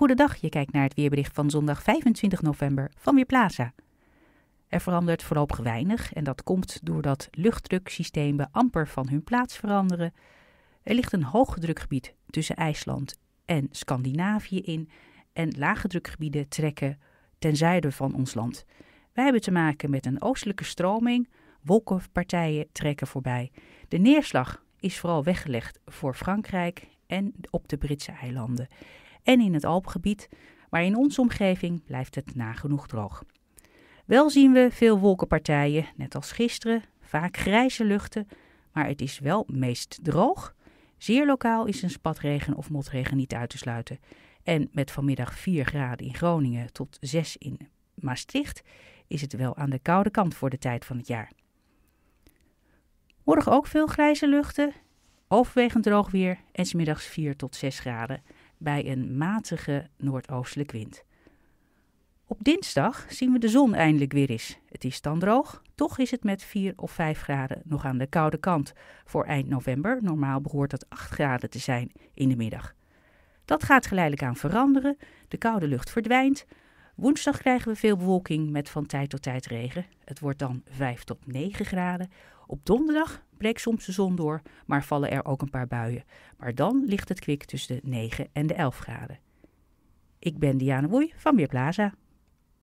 Goedendag, je kijkt naar het weerbericht van zondag 25 november van Weerplaza. Er verandert voorlopig weinig en dat komt doordat luchtdruksystemen amper van hun plaats veranderen. Er ligt een hoogdrukgebied tussen IJsland en Scandinavië in en lage drukgebieden trekken ten zuiden van ons land. Wij hebben te maken met een oostelijke stroming, wolkenpartijen trekken voorbij. De neerslag is vooral weggelegd voor Frankrijk en op de Britse eilanden en in het Alpengebied, maar in onze omgeving blijft het nagenoeg droog. Wel zien we veel wolkenpartijen, net als gisteren, vaak grijze luchten, maar het is wel meest droog. Zeer lokaal is een spatregen of motregen niet uit te sluiten. En met vanmiddag 4 graden in Groningen tot 6 in Maastricht is het wel aan de koude kant voor de tijd van het jaar. Morgen ook veel grijze luchten, overwegend droog weer en smiddags 4 tot 6 graden bij een matige noordoostelijke wind. Op dinsdag zien we de zon eindelijk weer eens. Het is dan droog, toch is het met 4 of 5 graden nog aan de koude kant voor eind november. Normaal behoort dat 8 graden te zijn in de middag. Dat gaat geleidelijk aan veranderen. De koude lucht verdwijnt. Woensdag krijgen we veel bewolking met van tijd tot tijd regen. Het wordt dan 5 tot 9 graden. Op donderdag breekt soms de zon door, maar vallen er ook een paar buien. Maar dan ligt het kwik tussen de 9 en de 11 graden. Ik ben Diane Woei van Weerplaza.